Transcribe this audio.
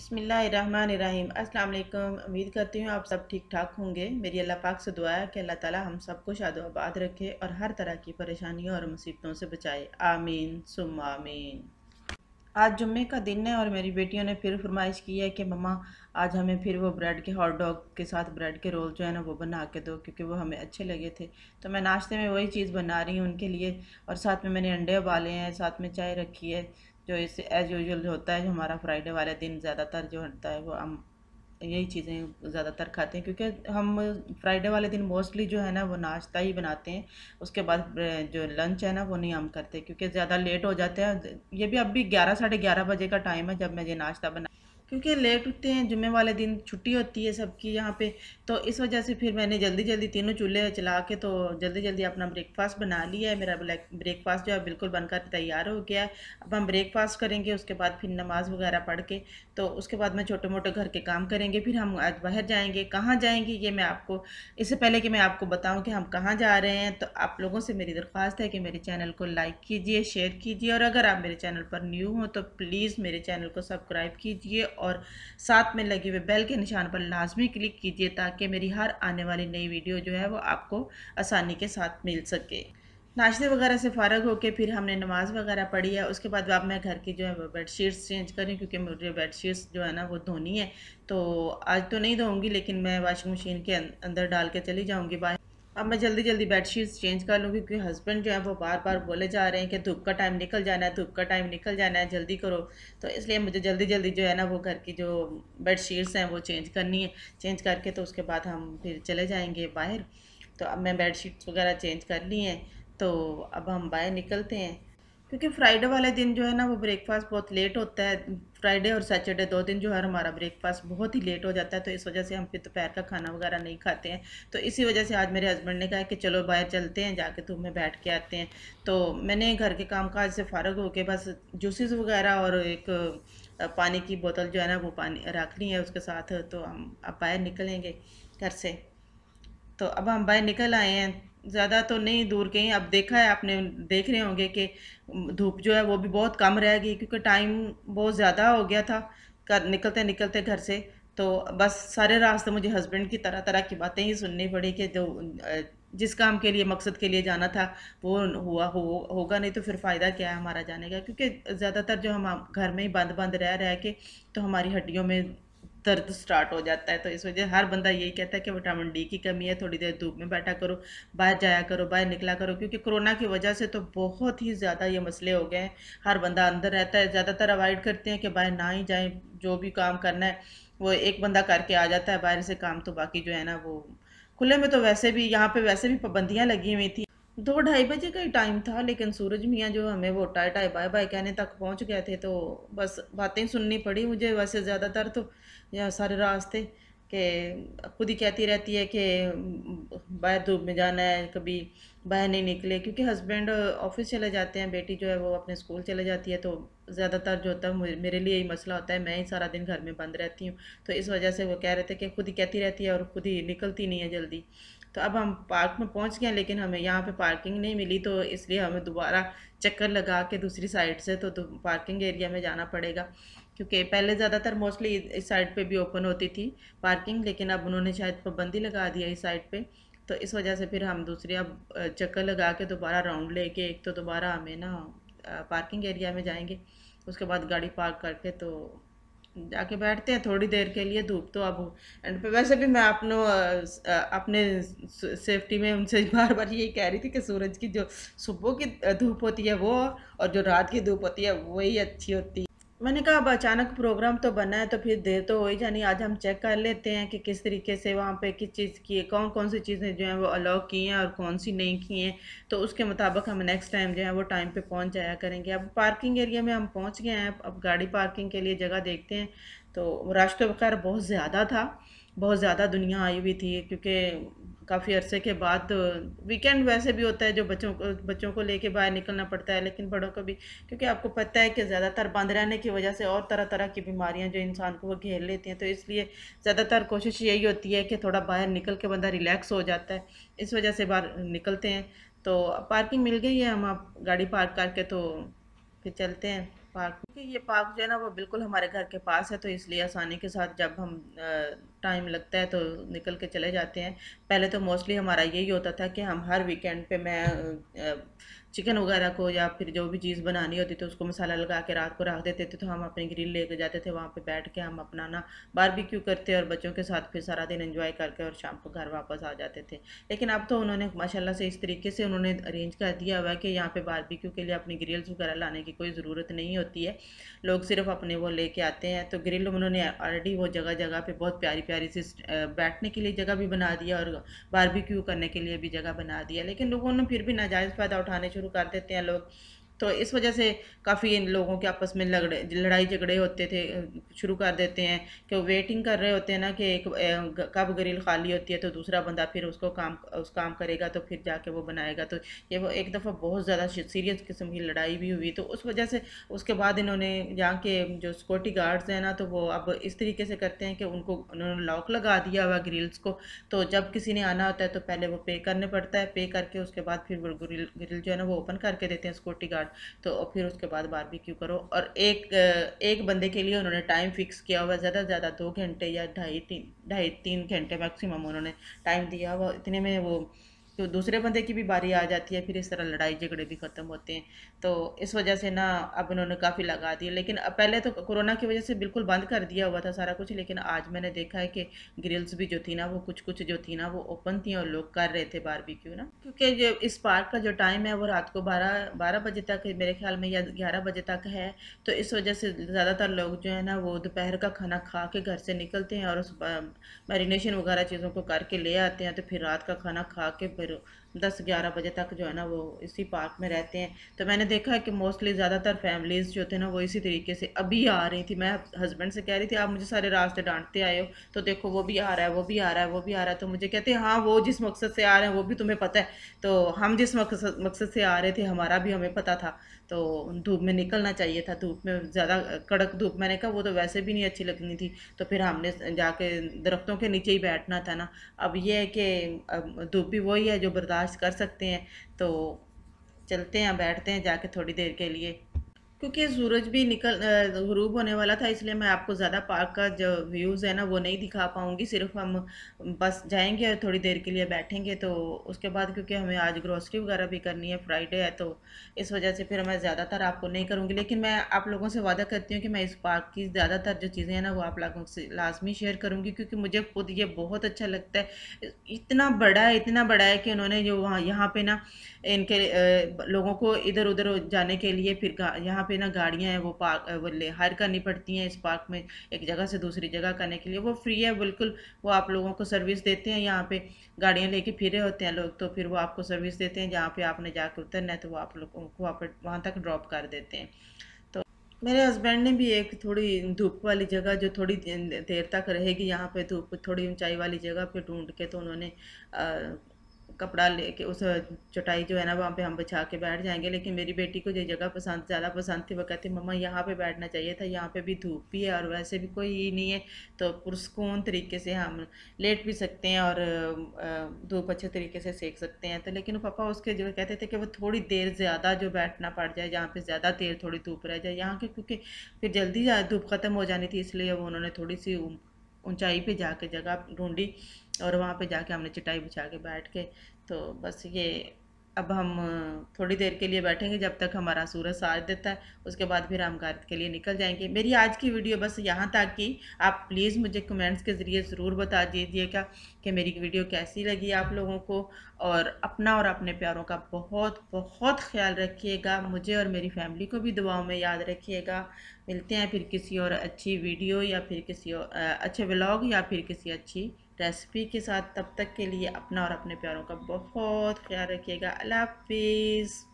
बसमीम अस्सलाम वालेकुम उम्मीद करती हूँ आप सब ठीक ठाक होंगे मेरी अल्लाह पाक से दुआ है कि अल्लाह ताला हम सबको शादो आबाद रखे और हर तरह की परेशानियों और मुसीबतों से बचाए आमीन सुम आमीन आज जुम्मे का दिन है और मेरी बेटियों ने फिर फरमाइश की है कि मम्मा आज हमें फिर वो ब्रेड के हॉट डॉग के साथ ब्रेड के रोल जो है ना वो बना के दो क्योंकि वो हमें अच्छे लगे थे तो मैं नाश्ते में वही चीज़ बना रही हूँ उनके लिए और साथ में मैंने अंडे उबाले हैं साथ में चाय रखी है जो इससे एज यूजल होता है जो हमारा फ्राइडे वाले दिन ज़्यादातर जो होता है वो हम यही चीज़ें ज़्यादातर खाते हैं क्योंकि हम फ्राइडे वाले दिन मोस्टली जो है ना वो नाश्ता ही बनाते हैं उसके बाद जो लंच है ना वो नहीं हम करते क्योंकि ज़्यादा लेट हो जाते हैं ये भी अब भी ग्यारह साढ़े ग्यारह बजे का टाइम है जब मैं ये नाश्ता बना क्योंकि लेट उठते हैं जुम्मे वाले दिन छुट्टी होती है सबकी यहाँ पे तो इस वजह से फिर मैंने जल्दी जल्दी तीनों चूल्हे चला के तो जल्दी जल्दी अपना ब्रेकफास्ट बना लिया है मेरा ब्रेकफास्ट जो है बिल्कुल बनकर तैयार हो गया है अब हम ब्रेकफास्ट करेंगे उसके बाद फिर नमाज़ वगैरह पढ़ के तो उसके बाद मैं छोटे मोटे घर के काम करेंगे फिर हम आज बाहर जाएँगे कहाँ जाएँगे ये मैं आपको इससे पहले कि मैं आपको बताऊँ कि हम कहाँ जा रहे हैं तो आप लोगों से मेरी दरख्वास्त है कि मेरे चैनल को लाइक कीजिए शेयर कीजिए और अगर आप मेरे चैनल पर न्यू हों तो प्लीज़ मेरे चैनल को सब्सक्राइब कीजिए और साथ में लगे हुए बेल के निशान पर लाजमी क्लिक कीजिए ताकि मेरी हर आने वाली नई वीडियो जो है वो आपको आसानी के साथ मिल सके नाश्ते वगैरह से फ़ारग होकर फिर हमने नमाज़ वगैरह पढ़ी है उसके बाद अब मैं घर की जो है वो बेड शीट्स चेंज करी क्योंकि मुझे बेड शीट्स जो है ना वो धोनी है तो आज तो नहीं धोऊंगी लेकिन मैं वाशिंग मशीन के अं-, अंदर डाल के चली जाऊँगी बाहर अब मैं जल्दी जल्दी बेड शीट्स चेंज कर लूँ क्योंकि हस्बैंड जो है वो बार बार बोले जा रहे हैं कि धूप का टाइम निकल जाना है धूप का टाइम निकल जाना है जल्दी करो तो इसलिए मुझे जल्दी जल्दी जो है ना वो घर की जो बेड शीट्स हैं वो चेंज करनी है चेंज करके तो उसके बाद हम फिर चले जाएँगे बाहर तो अब मैं बेड शीट्स वगैरह चेंज कर ली हैं तो अब हम बाहर निकलते हैं क्योंकि फ्राइडे वाले दिन जो है ना वो ब्रेकफास्ट बहुत लेट होता है फ्राइडे और सैटरडे दो दिन जो है हमारा ब्रेकफास्ट बहुत ही लेट हो जाता है तो इस वजह से हम फिर दोपहर का खाना वगैरह नहीं खाते हैं तो इसी वजह से आज मेरे हस्बैंड ने कहा कि चलो बाहर चलते हैं जाके तो में बैठ के आते हैं तो मैंने घर के काम काज से फारग होकर बस जूसेस वगैरह और एक पानी की बोतल जो है ना वो पानी रखनी है उसके साथ तो हम अब बाहर निकलेंगे घर से तो अब हम बाहर निकल आए हैं ज़्यादा तो नहीं दूर गई अब देखा है आपने देख रहे होंगे कि धूप जो है वो भी बहुत कम रह गई क्योंकि टाइम बहुत ज़्यादा हो गया था कर निकलते निकलते घर से तो बस सारे रास्ते मुझे हस्बैंड की तरह तरह की बातें ही सुननी पड़ी कि जो जिस काम के लिए मकसद के लिए जाना था वो हुआ हो होगा नहीं तो फिर फ़ायदा क्या है हमारा जाने का क्योंकि ज़्यादातर जो हम घर में ही बंद बंद रह रह के तो हमारी हड्डियों में दर्द स्टार्ट हो जाता है तो इस वजह हर बंदा यही कहता है कि विटामिन डी की कमी है थोड़ी देर धूप में बैठा करो बाहर जाया करो बाहर निकला करो क्योंकि कोरोना की वजह से तो बहुत ही ज़्यादा ये मसले हो गए हैं हर बंदा अंदर रहता है ज़्यादातर अवॉइड करते हैं कि बाहर ना ही जाएँ जो भी काम करना है वो एक बंदा करके आ जाता है बाहर से काम तो बाकी जो है ना वो खुले में तो वैसे भी यहाँ पर वैसे भी पाबंदियाँ लगी हुई थी दो ढाई बजे का ही टाइम था लेकिन सूरज मियाँ जो हमें वो टाई बाय बाय कहने तक पहुँच गए थे तो बस बातें सुननी पड़ी मुझे वैसे ज़्यादातर तो या सारे रास्ते कि खुद ही कहती रहती है कि बाहर धूप में जाना है कभी बाहर नहीं निकले क्योंकि हस्बैंड ऑफिस चले जाते हैं बेटी जो है वो अपने स्कूल चले जाती है तो ज़्यादातर जो होता है मेरे लिए ही मसला होता है मैं ही सारा दिन घर में बंद रहती हूँ तो इस वजह से वो कह रहे थे कि खुद ही कहती रहती है और खुद ही निकलती नहीं है जल्दी तो अब हम पार्क में पहुंच गए लेकिन हमें यहाँ पे पार्किंग नहीं मिली तो इसलिए हमें दोबारा चक्कर लगा के दूसरी साइड से तो, तो पार्किंग एरिया में जाना पड़ेगा क्योंकि पहले ज़्यादातर मोस्टली इस साइड पर भी ओपन होती थी पार्किंग लेकिन अब उन्होंने शायद पाबंदी लगा दिया इस साइड पर तो इस वजह से फिर हम दूसरी अब चक्कर लगा के दोबारा राउंड लेके एक तो दोबारा हमें ना पार्किंग एरिया में जाएंगे उसके बाद गाड़ी पार्क करके तो जाके बैठते हैं थोड़ी देर के लिए धूप तो अब एंड पे वैसे भी मैं अपनो अपने सेफ्टी में उनसे बार बार यही कह रही थी कि सूरज की जो सुबह की धूप होती है वो और जो रात की धूप होती है वही अच्छी होती है मैंने कहा अब अचानक प्रोग्राम तो बना है तो फिर देर तो हो ही जानी आज हम चेक कर लेते हैं कि किस तरीके से वहाँ पे किस चीज़ की है कौन कौन सी चीज़ें जो हैं वो अलाउ की हैं और कौन सी नहीं की हैं तो उसके मुताबिक हम नेक्स्ट टाइम जो है वो टाइम पे पहुँच जाया करेंगे अब पार्किंग एरिया में हम पहुँच गए हैं अब गाड़ी पार्किंग के लिए जगह देखते हैं तो रश तो खैर बहुत ज़्यादा था बहुत ज़्यादा दुनिया आई हुई थी क्योंकि काफ़ी अरसे के बाद वीकेंड वैसे भी होता है जो बच्चों को बच्चों को लेके बाहर निकलना पड़ता है लेकिन बड़ों को भी क्योंकि आपको पता है कि ज़्यादातर बंद रहने की वजह से और तरह तरह की बीमारियां जो इंसान को वो घेर लेती हैं तो इसलिए ज़्यादातर कोशिश यही होती है कि थोड़ा बाहर निकल के बंदा रिलैक्स हो जाता है इस वजह से बाहर निकलते हैं तो पार्किंग मिल गई है हम आप गाड़ी पार्क करके तो फिर चलते हैं पार्क क्योंकि ये पार्क जो है ना वो बिल्कुल हमारे घर के पास है तो इसलिए आसानी के साथ जब हम टाइम लगता है तो निकल के चले जाते हैं पहले तो मोस्टली हमारा यही होता था कि हम हर वीकेंड पे मैं चिकन वगैरह को या फिर जो भी चीज़ बनानी होती थी उसको मसाला लगा के रात को रख देते थे तो हम अपने ग्रिल लेकर जाते थे वहाँ पे बैठ के हम अपना ना बारबेक्यू करते और बच्चों के साथ फिर सारा दिन एंजॉय करके और शाम को घर वापस आ जाते थे लेकिन अब तो उन्होंने माशाल्लाह से इस तरीके से उन्होंने अरेंज कर दिया हुआ है कि यहाँ पर बारबिक्यू के लिए अपनी ग्रिल्स वगैरह लाने की कोई ज़रूरत नहीं होती है लोग सिर्फ अपने वो ले आते हैं तो ग्रिल उन्होंने ऑलरेडी वो जगह जगह पर बहुत प्यारी प्यारी सी बैठने के लिए जगह भी बना दिया और बारबिक्यू करने के लिए भी जगह बना दिया लेकिन लोगों ने फिर भी नाजायज़ फ़ायदा उठाने शुरू शुरू कर देते हैं लोग तो इस वजह से काफ़ी इन लोगों के आपस में लगड़े लड़ाई झगड़े होते थे शुरू कर देते हैं कि वो वेटिंग कर रहे होते हैं ना कि एक कब ग्रिल खाली होती है तो दूसरा बंदा फिर उसको काम उस काम करेगा तो फिर जाके वो बनाएगा तो ये वो एक दफ़ा बहुत ज़्यादा सीरियस किस्म की लड़ाई भी हुई तो उस वजह से उसके बाद इन्होंने यहाँ के जो सिक्योरिटी गार्ड्स हैं ना तो वो अब इस तरीके से करते हैं कि उनको उन्होंने लॉक लगा दिया हुआ ग्रिल्स को तो जब किसी ने आना होता है तो पहले वो पे करने पड़ता है पे करके उसके बाद फिर वो ग्रिल ग्रिल जो है ना वो ओपन करके देते हैं सिक्योरिटी गार्ड तो फिर उसके बाद बारबेक्यू करो और एक एक बंदे के लिए उन्होंने टाइम फिक्स किया हुआ ज़्यादा से ज़्यादा दो घंटे या ढाई तीन ढाई तीन घंटे मैक्सिमम उन्होंने टाइम दिया हुआ इतने में वो तो दूसरे बंदे की भी बारी आ जाती है फिर इस तरह लड़ाई झगड़े भी ख़त्म होते हैं तो इस वजह से ना अब उन्होंने काफ़ी लगा दिया लेकिन पहले तो कोरोना की वजह से बिल्कुल बंद कर दिया हुआ था सारा कुछ लेकिन आज मैंने देखा है कि ग्रिल्स भी जो थी ना वो कुछ कुछ जो थी ना वो ओपन थी और लोग कर रहे थे क्यों ना क्योंकि जो इस पार्क का जो टाइम है वो रात को बारह बारह बजे तक मेरे ख्याल में या ग्यारह बजे तक है तो इस वजह से ज़्यादातर लोग जो है ना वो दोपहर का खाना खा के घर से निकलते हैं और उस मैरिनेशन वगैरह चीज़ों को करके ले आते हैं तो फिर रात का खाना खा के फिर फिर दस ग्यारह बजे तक जो है ना वो इसी पार्क में रहते हैं तो मैंने देखा है कि मोस्टली ज़्यादातर फैमिलीज़ जो थे ना वो इसी तरीके से अभी आ रही थी मैं हस्बैंड से कह रही थी आप मुझे सारे रास्ते डांटते आए हो तो देखो वो भी आ रहा है वो भी आ रहा है वो भी आ रहा है तो मुझे कहते हैं हाँ वो जिस मकसद से आ रहे हैं वो भी तुम्हें पता है तो हम जिस मकसद मकसद से आ रहे थे हमारा भी हमें पता था तो धूप में निकलना चाहिए था धूप में ज़्यादा कड़क धूप मैंने कहा वो तो वैसे भी नहीं अच्छी लगनी थी तो फिर हमने जाके दरख्तों के नीचे ही बैठना था ना अब ये है कि धूप भी वही है जो बर्दाश्त कर सकते हैं तो चलते हैं बैठते हैं जाके थोड़ी देर के लिए क्योंकि सूरज भी निकल गरूब होने वाला था इसलिए मैं आपको ज़्यादा पार्क का जो व्यूज़ है ना वो नहीं दिखा पाऊँगी सिर्फ हम बस जाएंगे और थोड़ी देर के लिए बैठेंगे तो उसके बाद क्योंकि हमें आज ग्रॉसरी वगैरह भी करनी है फ्राइडे है तो इस वजह से फिर मैं ज़्यादातर आपको नहीं करूँगी लेकिन मैं आप लोगों से वादा करती हूँ कि मैं इस पार्क की ज़्यादातर जो चीज़ें हैं ना वो आप लोगों से लाजमी शेयर करूँगी क्योंकि मुझे खुद ये बहुत अच्छा लगता है इतना बड़ा है इतना बड़ा है कि उन्होंने जो वहाँ यहाँ पर ना इनके लोगों को इधर उधर जाने के लिए फिर यहाँ पे ना गाड़ियाँ हैं वो पार्क वो ले हायर करनी पड़ती हैं इस पार्क में एक जगह से दूसरी जगह करने के लिए वो फ्री है बिल्कुल वो आप लोगों को सर्विस देते हैं यहाँ पे गाड़ियाँ लेके फिरे होते हैं लोग तो फिर वो आपको सर्विस देते हैं जहाँ पे आपने जाकर उतरना है तो वो आप लोगों को वहाँ पर वहाँ तक ड्रॉप कर देते हैं तो मेरे हस्बैंड ने भी एक थोड़ी धूप वाली जगह जो थोड़ी देर तक रहेगी यहाँ पे धूप थोड़ी ऊंचाई वाली जगह पे ढूंढ के तो उन्होंने कपड़ा लेके उस चटाई जो है ना वहाँ पे हम बिछा के बैठ जाएंगे लेकिन मेरी बेटी को जो जगह पसंद ज़्यादा पसंद थी वो कहती मम्मा यहाँ पे बैठना चाहिए था यहाँ पे भी धूप भी है और वैसे भी कोई ही नहीं है तो पुरस्कून तरीके से हम लेट भी सकते हैं और धूप अच्छे तरीके से सेक सकते हैं तो लेकिन पापा उसके जो कहते थे कि वो थोड़ी देर ज़्यादा जो बैठना पड़ जाए जहाँ पर ज़्यादा देर थोड़ी धूप रह जाए यहाँ के क्योंकि फिर जल्दी धूप ख़त्म हो जानी थी इसलिए वो उन्होंने थोड़ी सी ऊँचाई पर जाकर जगह ढूँढी और वहाँ पे जाके हमने चटाई बिछा के बैठ के तो बस ये अब हम थोड़ी देर के लिए बैठेंगे जब तक हमारा सूरज साज देता है उसके बाद फिर हम गारत के लिए निकल जाएंगे मेरी आज की वीडियो बस यहाँ तक कि आप प्लीज़ मुझे कमेंट्स के ज़रिए ज़रूर बता दीजिएगा कि मेरी वीडियो कैसी लगी आप लोगों को और अपना और अपने प्यारों का बहुत बहुत ख्याल रखिएगा मुझे और मेरी फैमिली को भी दुआओं में याद रखिएगा मिलते हैं फिर किसी और अच्छी वीडियो या फिर किसी और अच्छे ब्लॉग या फिर किसी अच्छी रेसिपी के साथ तब तक के लिए अपना और अपने प्यारों का बहुत ख्याल रखिएगा अल्लाह हाफिज़